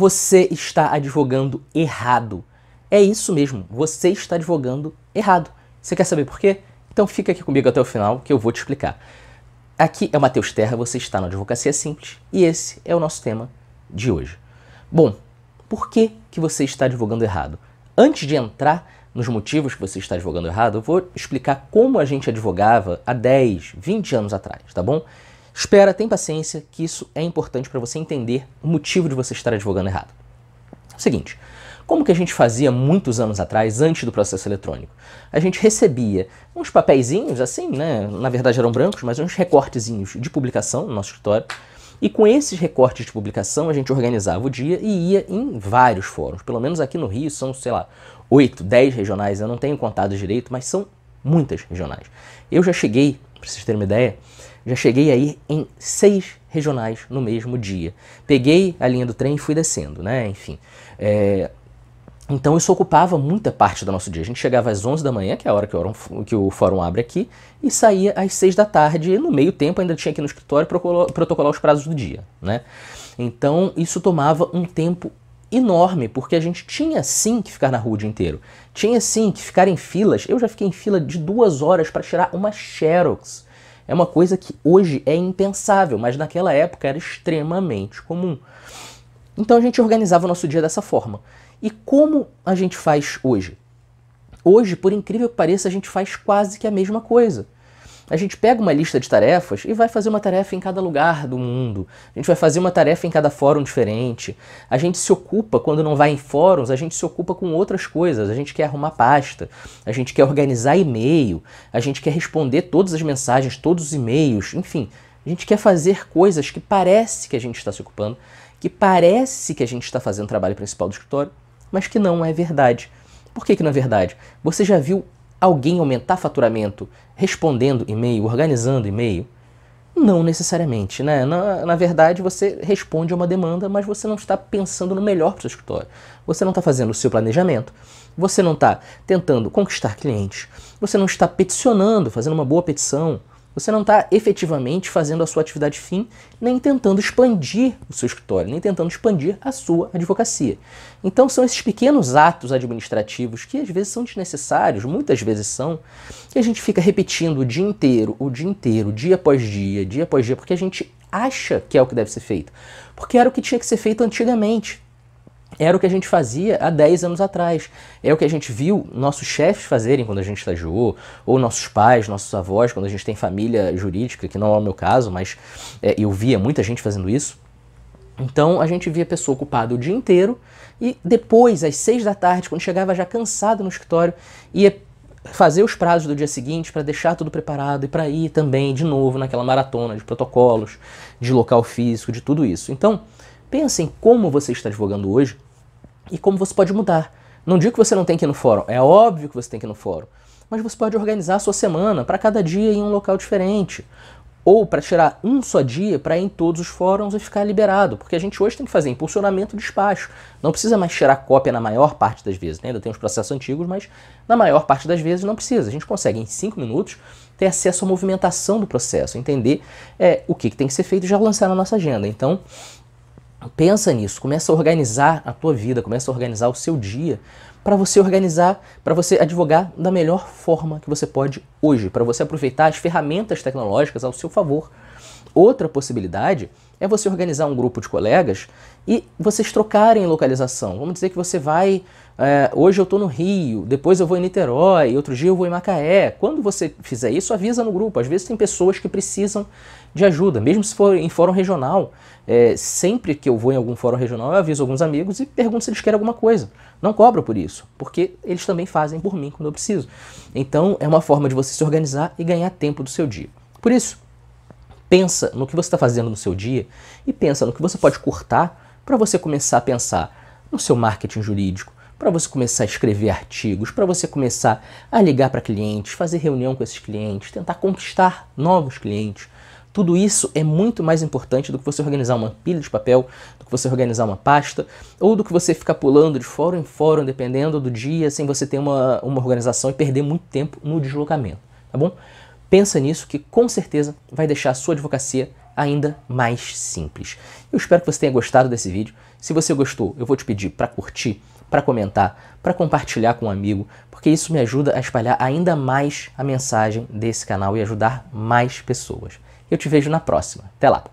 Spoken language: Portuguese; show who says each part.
Speaker 1: você está advogando errado. É isso mesmo, você está advogando errado. Você quer saber por quê? Então fica aqui comigo até o final que eu vou te explicar. Aqui é o Matheus Terra, você está na Advocacia Simples e esse é o nosso tema de hoje. Bom, por que, que você está advogando errado? Antes de entrar nos motivos que você está advogando errado, eu vou explicar como a gente advogava há 10, 20 anos atrás, tá bom? Espera, tem paciência, que isso é importante para você entender o motivo de você estar advogando errado. É seguinte, como que a gente fazia muitos anos atrás, antes do processo eletrônico? A gente recebia uns papeizinhos assim, né? Na verdade eram brancos, mas uns recortezinhos de publicação no nosso escritório. E com esses recortes de publicação, a gente organizava o dia e ia em vários fóruns. Pelo menos aqui no Rio são, sei lá, 8, 10 regionais, eu não tenho contado direito, mas são muitas regionais. Eu já cheguei, para vocês terem uma ideia, já cheguei aí em seis regionais no mesmo dia. Peguei a linha do trem e fui descendo, né? Enfim. É... Então isso ocupava muita parte do nosso dia. A gente chegava às 11 da manhã, que é a hora que o fórum abre aqui, e saía às 6 da tarde. no meio tempo ainda tinha aqui no escritório protocolar os prazos do dia, né? Então isso tomava um tempo enorme, porque a gente tinha sim que ficar na rua o dia inteiro. Tinha sim que ficar em filas. Eu já fiquei em fila de duas horas para tirar uma Xerox é uma coisa que hoje é impensável, mas naquela época era extremamente comum. Então a gente organizava o nosso dia dessa forma. E como a gente faz hoje? Hoje, por incrível que pareça, a gente faz quase que a mesma coisa. A gente pega uma lista de tarefas e vai fazer uma tarefa em cada lugar do mundo. A gente vai fazer uma tarefa em cada fórum diferente. A gente se ocupa, quando não vai em fóruns, a gente se ocupa com outras coisas. A gente quer arrumar pasta, a gente quer organizar e-mail, a gente quer responder todas as mensagens, todos os e-mails, enfim. A gente quer fazer coisas que parece que a gente está se ocupando, que parece que a gente está fazendo o trabalho principal do escritório, mas que não é verdade. Por que, que não é verdade? Você já viu alguém aumentar faturamento respondendo e-mail, organizando e-mail? Não necessariamente, né? Na, na, verdade, você responde a uma demanda, mas você não está pensando no melhor para o seu escritório. Você não está fazendo o seu planejamento, você não está tentando conquistar clientes, você não está peticionando, fazendo uma boa petição, você não está efetivamente fazendo a sua atividade fim, nem tentando expandir o seu escritório, nem tentando expandir a sua advocacia. Então são esses pequenos atos administrativos que às vezes são desnecessários, muitas vezes são, que a gente fica repetindo o dia inteiro, o dia inteiro, dia após dia, dia após dia, porque a gente acha que é o que deve ser feito. Porque era o que tinha que ser feito antigamente era o que a gente fazia há 10 anos atrás. É o que a gente viu nossos chefes fazerem quando a gente estagiou, ou nossos pais, nossos avós, quando a gente tem família jurídica, que não é o meu caso, mas é, eu via muita gente fazendo isso. Então a gente via a pessoa ocupada o dia inteiro e depois, às seis da tarde, quando chegava já cansado no escritório, ia fazer os prazos do dia seguinte para deixar tudo preparado e para ir também de novo naquela maratona de protocolos, de local físico, de tudo isso. Então, pensem como você está advogando hoje e como você pode mudar. Não digo que você não tem que ir no fórum, é óbvio que você tem que ir no fórum, mas você pode organizar a sua semana para cada dia em um local diferente, ou para tirar um só dia para ir em todos os fóruns e ficar liberado, porque a gente hoje tem que fazer impulsionamento de despacho. Não precisa mais tirar cópia na maior parte das vezes, né? ainda tem os processos antigos, mas na maior parte das vezes não precisa. A gente consegue em cinco minutos ter acesso à movimentação do processo, entender é, o que, que tem que ser feito e já lançar na nossa agenda. Então, Pensa nisso, começa a organizar a tua vida, começa a organizar o seu dia para você organizar, para você advogar da melhor forma que você pode hoje, para você aproveitar as ferramentas tecnológicas ao seu favor. Outra possibilidade é você organizar um grupo de colegas e vocês trocarem localização. Vamos dizer que você vai. É, hoje eu estou no Rio, depois eu vou em Niterói, outro dia eu vou em Macaé. Quando você fizer isso, avisa no grupo. Às vezes tem pessoas que precisam de ajuda, mesmo se for em fórum regional. É, sempre que eu vou em algum fórum regional, eu aviso alguns amigos e pergunto se eles querem alguma coisa. Não cobro por isso isso, porque eles também fazem por mim quando eu preciso. Então, é uma forma de você se organizar e ganhar tempo do seu dia. Por isso, pensa no que você está fazendo no seu dia e pensa no que você pode cortar para você começar a pensar no seu marketing jurídico, para você começar a escrever artigos, para você começar a ligar para clientes, fazer reunião com esses clientes, tentar conquistar novos clientes, tudo isso é muito mais importante do que você organizar uma pilha de papel, do que você organizar uma pasta, ou do que você ficar pulando de fórum em fórum, dependendo do dia, sem você ter uma, uma organização e perder muito tempo no deslocamento, tá bom? Pensa nisso que com certeza vai deixar a sua advocacia ainda mais simples. Eu espero que você tenha gostado desse vídeo. Se você gostou, eu vou te pedir para curtir, para comentar, para compartilhar com um amigo, porque isso me ajuda a espalhar ainda mais a mensagem desse canal e ajudar mais pessoas. Eu te vejo na próxima. Até lá!